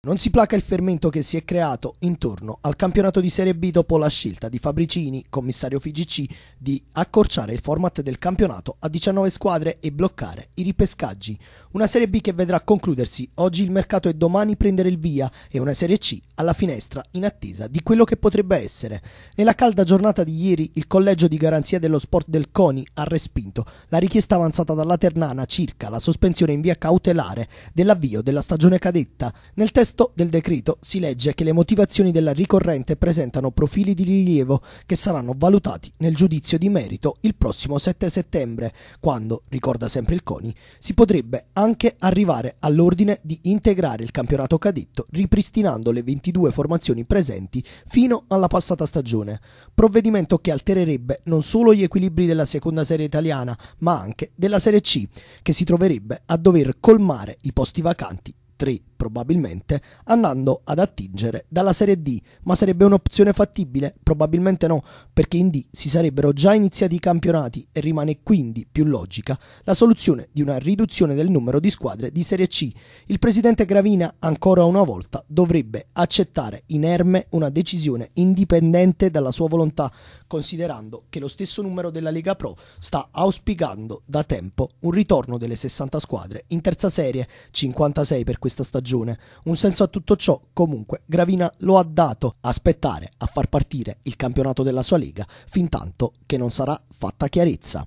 Non si placa il fermento che si è creato intorno al campionato di Serie B dopo la scelta di Fabricini, commissario FIGC, di accorciare il format del campionato a 19 squadre e bloccare i ripescaggi. Una Serie B che vedrà concludersi oggi il mercato e domani prendere il via e una Serie C alla finestra in attesa di quello che potrebbe essere. Nella calda giornata di ieri il Collegio di Garanzia dello Sport del CONI ha respinto la richiesta avanzata dalla Ternana circa la sospensione in via cautelare dell'avvio della stagione cadetta. Nel testo testo del decreto si legge che le motivazioni della ricorrente presentano profili di rilievo che saranno valutati nel giudizio di merito il prossimo 7 settembre, quando, ricorda sempre il CONI, si potrebbe anche arrivare all'ordine di integrare il campionato cadetto ripristinando le 22 formazioni presenti fino alla passata stagione, provvedimento che altererebbe non solo gli equilibri della seconda serie italiana, ma anche della Serie C, che si troverebbe a dover colmare i posti vacanti 3 probabilmente, andando ad attingere dalla Serie D, ma sarebbe un'opzione fattibile? Probabilmente no, perché in D si sarebbero già iniziati i campionati e rimane quindi più logica la soluzione di una riduzione del numero di squadre di Serie C. Il presidente Gravina, ancora una volta, dovrebbe accettare inerme una decisione indipendente dalla sua volontà, considerando che lo stesso numero della Lega Pro sta auspicando da tempo un ritorno delle 60 squadre in terza serie, 56 per questa stagione stagione. Un senso a tutto ciò, comunque, Gravina lo ha dato, aspettare a far partire il campionato della sua lega, fin tanto che non sarà fatta chiarezza.